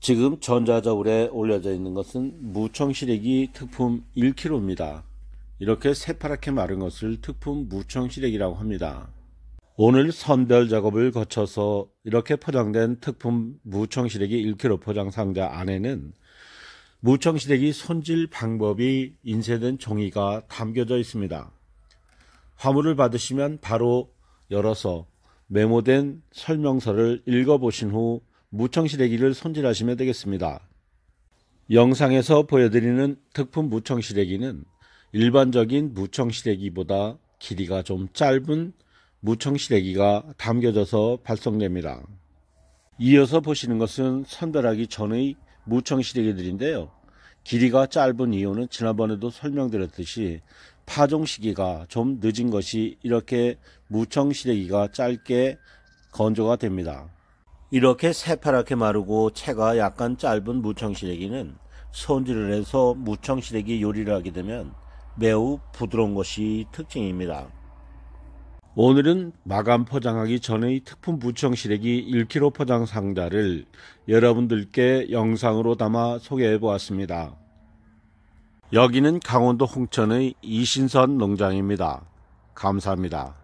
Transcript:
지금 전자저울에 올려져 있는 것은 무청 시래기 특품 1kg입니다. 이렇게 새파랗게 마른 것을 특품 무청 시래기라고 합니다. 오늘 선별 작업을 거쳐서 이렇게 포장된 특품 무청 시래기 1kg 포장 상자 안에는 무청 시래기 손질 방법이 인쇄된 종이가 담겨져 있습니다. 화물을 받으시면 바로 열어서 메모된 설명서를 읽어보신 후 무청시래기를 손질하시면 되겠습니다. 영상에서 보여드리는 특품 무청시래기는 일반적인 무청시래기보다 길이가 좀 짧은 무청시래기가 담겨져서 발송됩니다. 이어서 보시는 것은 선별하기 전의 무청시래기들인데요. 길이가 짧은 이유는 지난번에도 설명드렸듯이 파종 시기가 좀 늦은 것이 이렇게 무청시래기가 짧게 건조가 됩니다. 이렇게 새파랗게 마르고 채가 약간 짧은 무청시래기는 손질을 해서 무청시래기 요리를 하게 되면 매우 부드러운 것이 특징입니다. 오늘은 마감 포장하기 전의 특품 무청시래기 1kg 포장 상자를 여러분들께 영상으로 담아 소개해 보았습니다. 여기는 강원도 홍천의 이신선 농장입니다. 감사합니다.